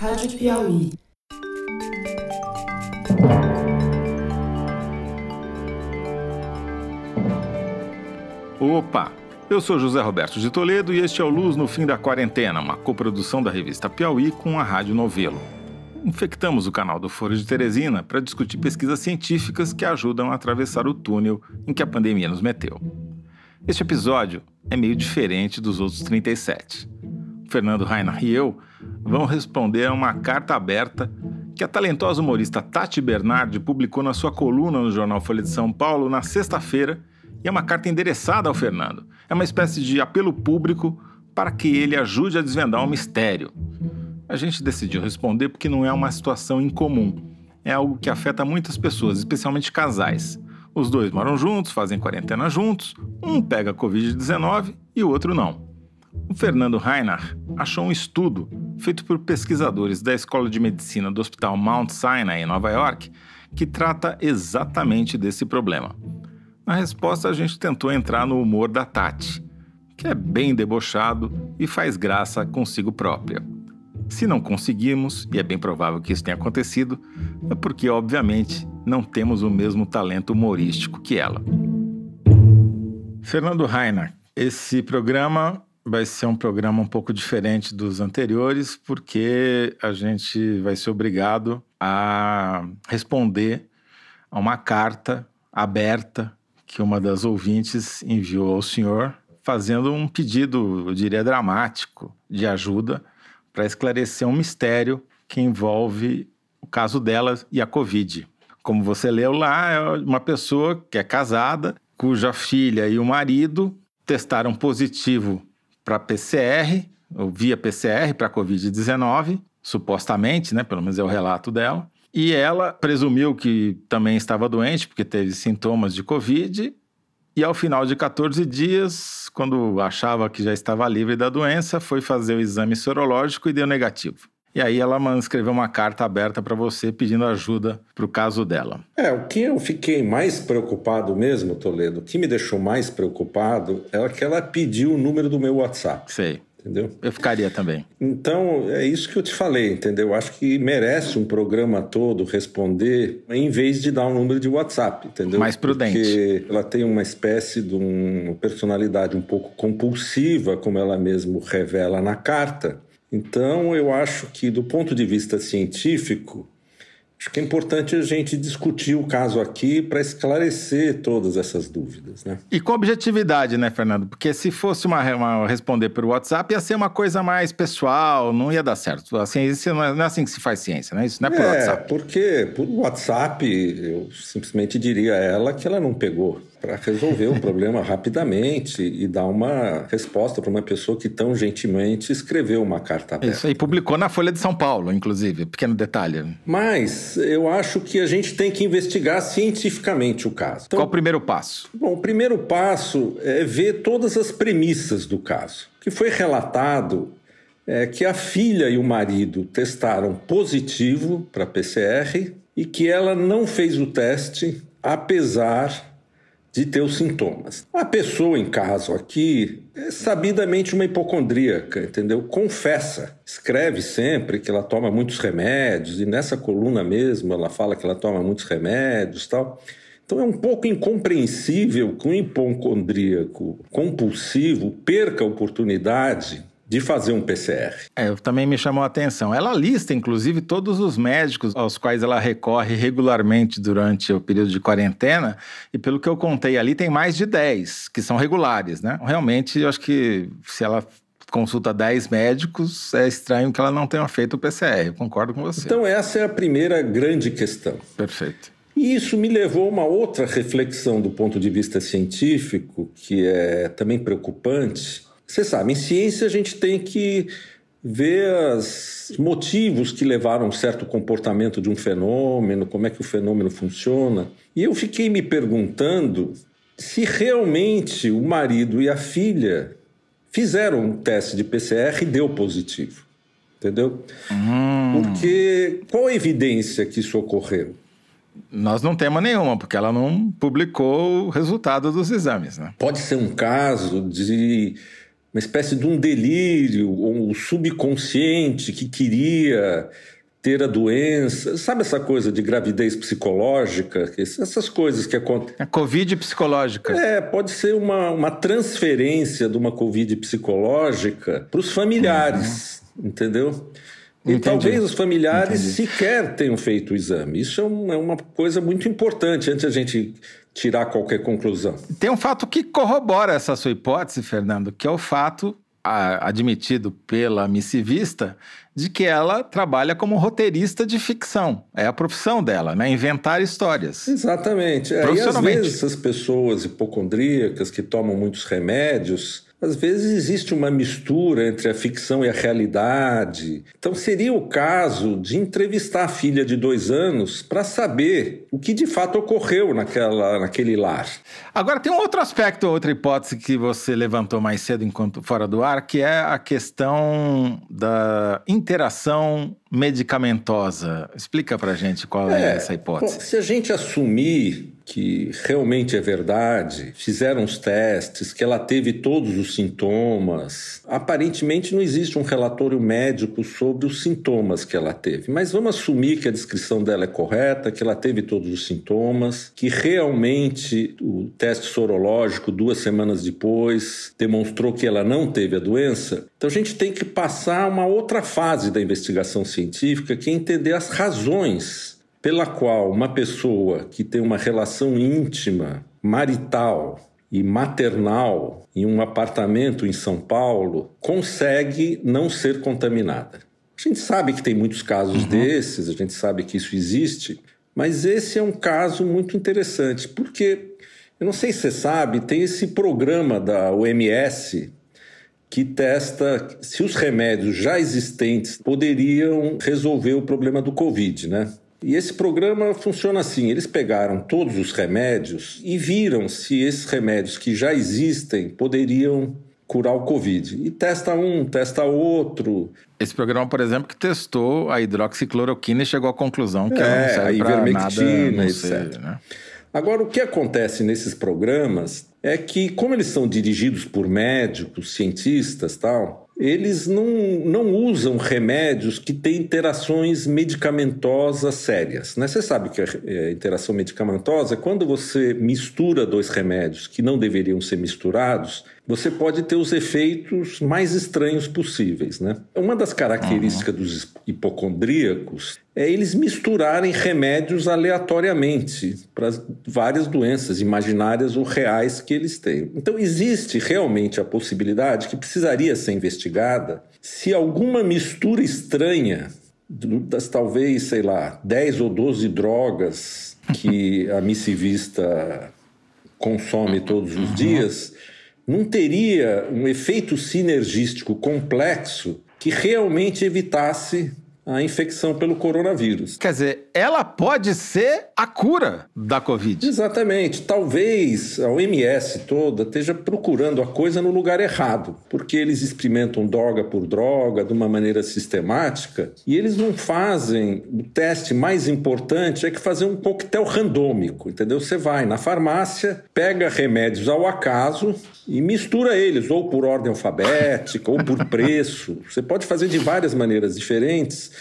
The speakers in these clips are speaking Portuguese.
Rádio Piauí. Opa! Eu sou José Roberto de Toledo e este é o Luz no Fim da Quarentena, uma coprodução da revista Piauí com a Rádio Novelo. Infectamos o canal do Foro de Teresina para discutir pesquisas científicas que ajudam a atravessar o túnel em que a pandemia nos meteu. Este episódio é meio diferente dos outros 37. Fernando Rainer e eu vão responder a uma carta aberta que a talentosa humorista Tati Bernardi publicou na sua coluna no jornal Folha de São Paulo na sexta-feira, e é uma carta endereçada ao Fernando. É uma espécie de apelo público para que ele ajude a desvendar um mistério. A gente decidiu responder porque não é uma situação incomum. É algo que afeta muitas pessoas, especialmente casais. Os dois moram juntos, fazem quarentena juntos, um pega Covid-19 e o outro não o Fernando Reinhardt achou um estudo feito por pesquisadores da Escola de Medicina do Hospital Mount Sinai, em Nova York, que trata exatamente desse problema. Na resposta, a gente tentou entrar no humor da Tati, que é bem debochado e faz graça consigo própria. Se não conseguimos, e é bem provável que isso tenha acontecido, é porque, obviamente, não temos o mesmo talento humorístico que ela. Fernando Rainer, esse programa vai ser um programa um pouco diferente dos anteriores, porque a gente vai ser obrigado a responder a uma carta aberta que uma das ouvintes enviou ao senhor, fazendo um pedido, eu diria, dramático de ajuda para esclarecer um mistério que envolve o caso dela e a Covid. Como você leu lá, é uma pessoa que é casada, cuja filha e o marido testaram positivo para PCR, ou via PCR para Covid-19, supostamente, né? Pelo menos é o relato dela. E ela presumiu que também estava doente, porque teve sintomas de Covid. E ao final de 14 dias, quando achava que já estava livre da doença, foi fazer o exame sorológico e deu negativo. E aí ela escreveu uma carta aberta para você pedindo ajuda para o caso dela. É, o que eu fiquei mais preocupado mesmo, Toledo, o que me deixou mais preocupado é que ela pediu o número do meu WhatsApp. Sei. Entendeu? Eu ficaria também. Então, é isso que eu te falei, entendeu? Acho que merece um programa todo responder em vez de dar um número de WhatsApp, entendeu? Mais prudente. Porque ela tem uma espécie de uma personalidade um pouco compulsiva, como ela mesmo revela na carta. Então, eu acho que, do ponto de vista científico, acho que é importante a gente discutir o caso aqui para esclarecer todas essas dúvidas. Né? E com objetividade, né, Fernando? Porque se fosse uma, uma responder pelo WhatsApp, ia ser uma coisa mais pessoal, não ia dar certo. Assim, isso não, é, não é assim que se faz ciência, né? Isso não é por é, WhatsApp. Porque por WhatsApp, eu simplesmente diria a ela que ela não pegou para resolver o problema rapidamente e dar uma resposta para uma pessoa que tão gentilmente escreveu uma carta aberta. É isso aí publicou na Folha de São Paulo, inclusive, pequeno detalhe. Mas eu acho que a gente tem que investigar cientificamente o caso. Então, Qual o primeiro passo? Bom, o primeiro passo é ver todas as premissas do caso. Que foi relatado é que a filha e o marido testaram positivo para PCR e que ela não fez o teste, apesar de ter os sintomas. A pessoa, em caso aqui, é sabidamente uma hipocondríaca, entendeu? Confessa, escreve sempre que ela toma muitos remédios, e nessa coluna mesmo ela fala que ela toma muitos remédios tal. Então é um pouco incompreensível que um hipocondríaco compulsivo perca a oportunidade de fazer um PCR. É, também me chamou a atenção. Ela lista, inclusive, todos os médicos aos quais ela recorre regularmente durante o período de quarentena, e pelo que eu contei ali, tem mais de 10 que são regulares, né? Realmente, eu acho que se ela consulta 10 médicos, é estranho que ela não tenha feito o PCR. Eu concordo com você. Então, essa é a primeira grande questão. Perfeito. E isso me levou a uma outra reflexão do ponto de vista científico, que é também preocupante você sabe, em ciência a gente tem que ver os motivos que levaram um certo comportamento de um fenômeno, como é que o fenômeno funciona. E eu fiquei me perguntando se realmente o marido e a filha fizeram um teste de PCR e deu positivo. Entendeu? Hum. Porque qual a evidência que isso ocorreu? Nós não temos nenhuma, porque ela não publicou o resultado dos exames, né? Pode ser um caso de uma espécie de um delírio, ou um subconsciente que queria ter a doença, sabe essa coisa de gravidez psicológica, essas coisas que acontecem. A Covid psicológica. É, pode ser uma, uma transferência de uma Covid psicológica para os familiares, uhum. entendeu? E talvez os familiares Entendi. sequer tenham feito o exame. Isso é, é uma coisa muito importante antes a gente tirar qualquer conclusão. Tem um fato que corrobora essa sua hipótese, Fernando, que é o fato a, admitido pela missivista de que ela trabalha como roteirista de ficção. É a profissão dela, né? Inventar histórias. Exatamente. Aí, é, às vezes, essas pessoas hipocondríacas que tomam muitos remédios às vezes existe uma mistura entre a ficção e a realidade. Então seria o caso de entrevistar a filha de dois anos para saber o que de fato ocorreu naquela, naquele lar. Agora tem um outro aspecto, outra hipótese que você levantou mais cedo enquanto fora do ar, que é a questão da interação medicamentosa. Explica para gente qual é, é essa hipótese. Bom, se a gente assumir que realmente é verdade, fizeram os testes, que ela teve todos os sintomas. Aparentemente não existe um relatório médico sobre os sintomas que ela teve, mas vamos assumir que a descrição dela é correta, que ela teve todos os sintomas, que realmente o teste sorológico duas semanas depois demonstrou que ela não teve a doença. Então a gente tem que passar uma outra fase da investigação científica que é entender as razões pela qual uma pessoa que tem uma relação íntima, marital e maternal em um apartamento em São Paulo consegue não ser contaminada. A gente sabe que tem muitos casos uhum. desses, a gente sabe que isso existe, mas esse é um caso muito interessante, porque eu não sei se você sabe, tem esse programa da OMS que testa se os remédios já existentes poderiam resolver o problema do Covid, né? E esse programa funciona assim: eles pegaram todos os remédios e viram se esses remédios que já existem poderiam curar o Covid. E testa um, testa outro. Esse programa, por exemplo, que testou a hidroxicloroquina e chegou à conclusão que é, ela não é, serve a ivermectina, nada, etc. né? Agora, o que acontece nesses programas é que, como eles são dirigidos por médicos, cientistas tal, eles não, não usam remédios que têm interações medicamentosas sérias. Né? Você sabe que a é, interação medicamentosa é quando você mistura dois remédios que não deveriam ser misturados você pode ter os efeitos mais estranhos possíveis. Né? Uma das características uhum. dos hipocondríacos é eles misturarem remédios aleatoriamente para várias doenças imaginárias ou reais que eles têm. Então, existe realmente a possibilidade que precisaria ser investigada se alguma mistura estranha das talvez, sei lá, 10 ou 12 drogas que a missivista consome todos os uhum. dias não teria um efeito sinergístico complexo que realmente evitasse a infecção pelo coronavírus. Quer dizer, ela pode ser a cura da Covid. Exatamente. Talvez a OMS toda esteja procurando a coisa no lugar errado, porque eles experimentam droga por droga de uma maneira sistemática e eles não fazem o teste mais importante é que fazer um coquetel randômico, entendeu? Você vai na farmácia, pega remédios ao acaso e mistura eles ou por ordem alfabética ou por preço. Você pode fazer de várias maneiras diferentes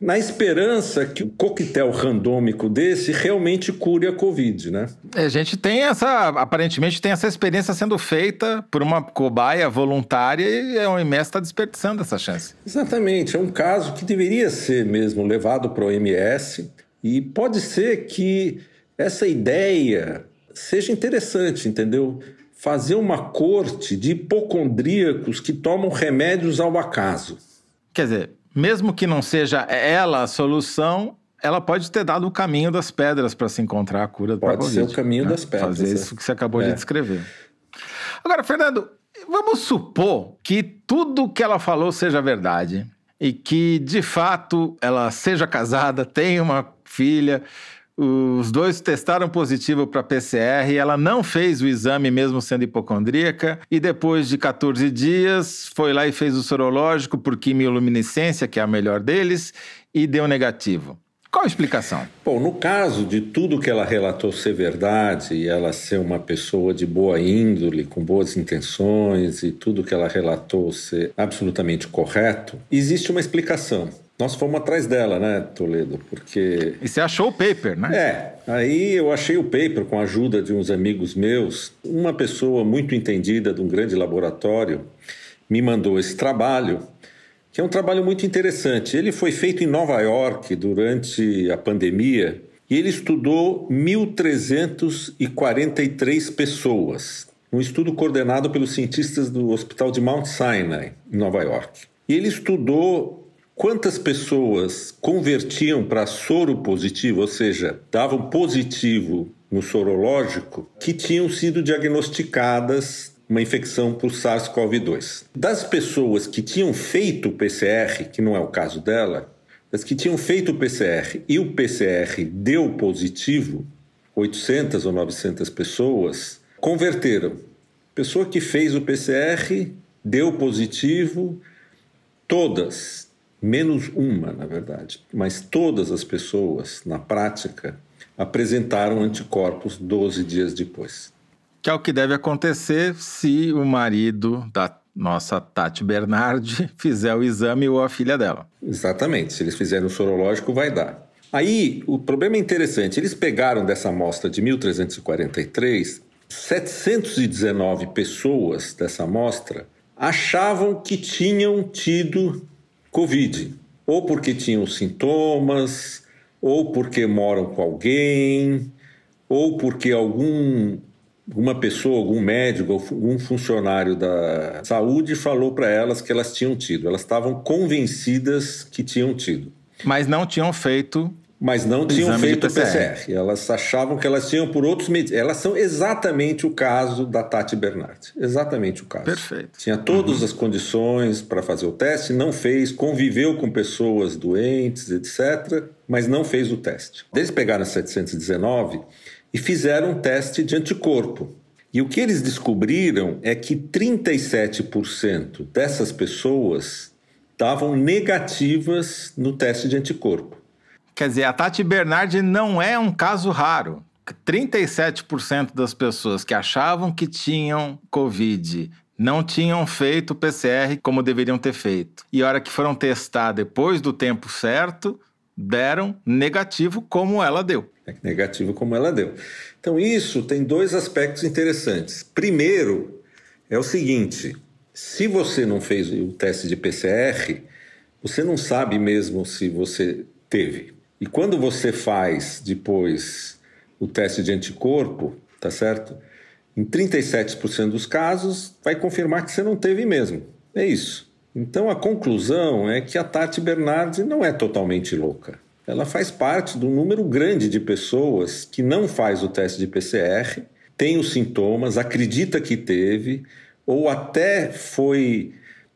na esperança que o coquetel randômico desse realmente cure a Covid, né? É, a gente tem essa, aparentemente tem essa experiência sendo feita por uma cobaia voluntária e a é OMS está desperdiçando essa chance. Exatamente, é um caso que deveria ser mesmo levado para a OMS e pode ser que essa ideia seja interessante, entendeu? Fazer uma corte de hipocondríacos que tomam remédios ao acaso. Quer dizer, mesmo que não seja ela a solução, ela pode ter dado o caminho das pedras para se encontrar a cura pode Pode ser o caminho né? das pedras. Fazer é. isso que você acabou é. de descrever. Agora, Fernando, vamos supor que tudo que ela falou seja verdade e que, de fato, ela seja casada, tenha uma filha, os dois testaram positivo para PCR, ela não fez o exame mesmo sendo hipocondríaca, e depois de 14 dias foi lá e fez o sorológico por quimioluminescência, que é a melhor deles, e deu negativo. Qual a explicação? Bom, no caso de tudo que ela relatou ser verdade e ela ser uma pessoa de boa índole, com boas intenções e tudo que ela relatou ser absolutamente correto, existe uma explicação. Nós fomos atrás dela, né, Toledo? Porque. E você achou o paper, né? É. Aí eu achei o paper com a ajuda de uns amigos meus. Uma pessoa muito entendida de um grande laboratório me mandou esse trabalho, que é um trabalho muito interessante. Ele foi feito em Nova York durante a pandemia e ele estudou 1.343 pessoas. Um estudo coordenado pelos cientistas do Hospital de Mount Sinai, em Nova York. E ele estudou quantas pessoas convertiam para soro positivo, ou seja, davam positivo no sorológico, que tinham sido diagnosticadas uma infecção por SARS-CoV-2. Das pessoas que tinham feito o PCR, que não é o caso dela, das que tinham feito o PCR e o PCR deu positivo, 800 ou 900 pessoas converteram. Pessoa que fez o PCR deu positivo, todas menos uma, na verdade, mas todas as pessoas, na prática, apresentaram anticorpos 12 dias depois. Que é o que deve acontecer se o marido da nossa Tati Bernardi fizer o exame ou a filha dela. Exatamente, se eles fizerem o sorológico, vai dar. Aí, o problema é interessante, eles pegaram dessa amostra de 1343, 719 pessoas dessa amostra achavam que tinham tido Covid, ou porque tinham sintomas, ou porque moram com alguém, ou porque algum alguma pessoa, algum médico, algum funcionário da saúde falou para elas que elas tinham tido. Elas estavam convencidas que tinham tido. Mas não tinham feito mas não tinham Exame feito PCR. PCR. Elas achavam que elas tinham por outros meios. Elas são exatamente o caso da Tati Bernardi. Exatamente o caso. Perfeito. Tinha todas uhum. as condições para fazer o teste, não fez, conviveu com pessoas doentes, etc., mas não fez o teste. Eles pegaram 719 e fizeram um teste de anticorpo. E o que eles descobriram é que 37% dessas pessoas estavam negativas no teste de anticorpo. Quer dizer, a Tati Bernardi não é um caso raro. 37% das pessoas que achavam que tinham Covid não tinham feito o PCR como deveriam ter feito. E a hora que foram testar depois do tempo certo, deram negativo como ela deu. É negativo como ela deu. Então, isso tem dois aspectos interessantes. Primeiro, é o seguinte: se você não fez o teste de PCR, você não sabe mesmo se você teve. E quando você faz depois o teste de anticorpo, tá certo? Em 37% dos casos, vai confirmar que você não teve mesmo. É isso. Então a conclusão é que a Tati Bernardi não é totalmente louca. Ela faz parte do número grande de pessoas que não faz o teste de PCR, tem os sintomas, acredita que teve, ou até foi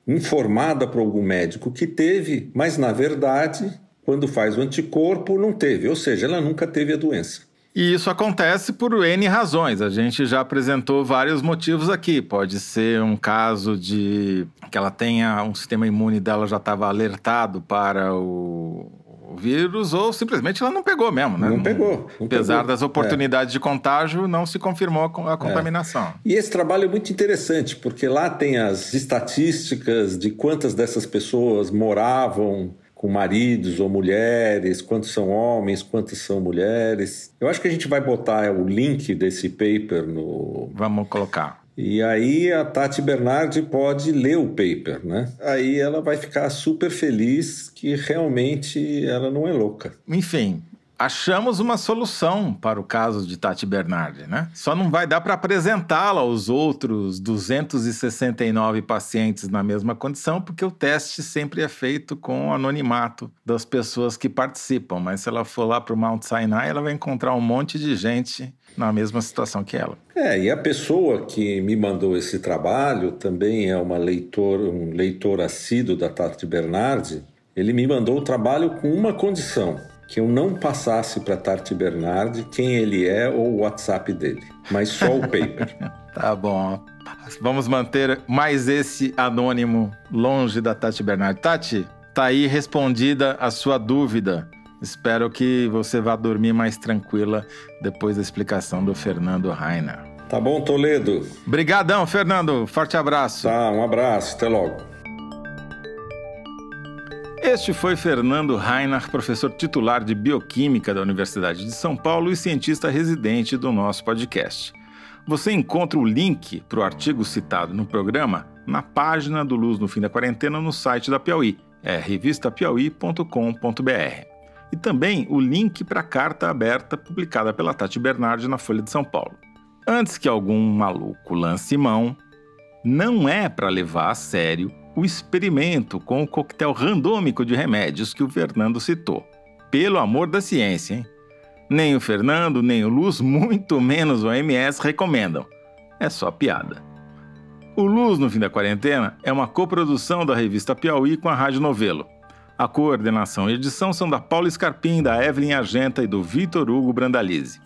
informada por algum médico que teve, mas na verdade quando faz o anticorpo, não teve, ou seja, ela nunca teve a doença. E isso acontece por N razões. A gente já apresentou vários motivos aqui. Pode ser um caso de que ela tenha um sistema imune dela já estava alertado para o vírus ou simplesmente ela não pegou mesmo, né? Não, pegou. Não apesar pegou. das é. oportunidades é. de contágio, não se confirmou a é. contaminação. É. E esse trabalho é muito interessante, porque lá tem as estatísticas de quantas dessas pessoas moravam com maridos ou mulheres, quantos são homens, quantos são mulheres. Eu acho que a gente vai botar o link desse paper no. Vamos colocar. E aí a Tati Bernardi pode ler o paper, né? Aí ela vai ficar super feliz que realmente ela não é louca. Enfim, achamos uma solução para o caso de Tati Bernardi, né? Só não vai dar para apresentá-la aos outros 269 pacientes na mesma condição, porque o teste sempre é feito com o anonimato das pessoas que participam. Mas se ela for lá para o Mount Sinai, ela vai encontrar um monte de gente na mesma situação que ela. É, e a pessoa que me mandou esse trabalho também é uma leitor, um leitor assíduo da Tati Bernardi. Ele me mandou o trabalho com uma condição que eu não passasse para Tarte Bernardi quem ele é ou o WhatsApp dele, mas só o paper. tá bom. Vamos manter mais esse anônimo longe da Tati Bernardi. Tati, tá aí respondida a sua dúvida. Espero que você vá dormir mais tranquila depois da explicação do Fernando Rainer. Tá bom, Toledo. Obrigadão, Fernando. Forte abraço. Tá, um abraço. Até logo. Este foi Fernando Reinhardt, professor titular de Bioquímica da Universidade de São Paulo e cientista residente do nosso podcast. Você encontra o link para o artigo citado no programa na página do Luz no Fim da Quarentena no site da Piauí, é revistapiauí.com.br. E também o link para a carta aberta publicada pela Tati Bernardi na Folha de São Paulo. Antes que algum maluco lance mão, não é para levar a sério o experimento com o coquetel randômico de remédios que o Fernando citou. Pelo amor da ciência, hein? Nem o Fernando, nem o Luz, muito menos o MS recomendam. É só piada. O Luz no Fim da Quarentena é uma coprodução da revista Piauí com a Rádio Novelo. A coordenação e edição são da Paula Scarpim, da Evelyn Argenta e do Vitor Hugo Brandalize.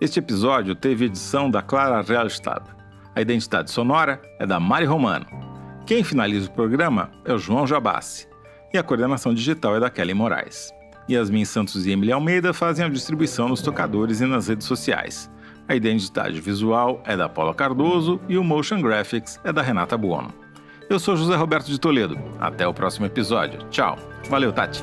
Este episódio teve edição da Clara Realstad. A identidade sonora é da Mari Romano. Quem finaliza o programa é o João Jabassi e a coordenação digital é da Kelly Moraes. Yasmin Santos e Emily Almeida fazem a distribuição nos tocadores e nas redes sociais. A identidade visual é da Paula Cardoso e o Motion Graphics é da Renata Buono. Eu sou José Roberto de Toledo. Até o próximo episódio. Tchau. Valeu, Tati.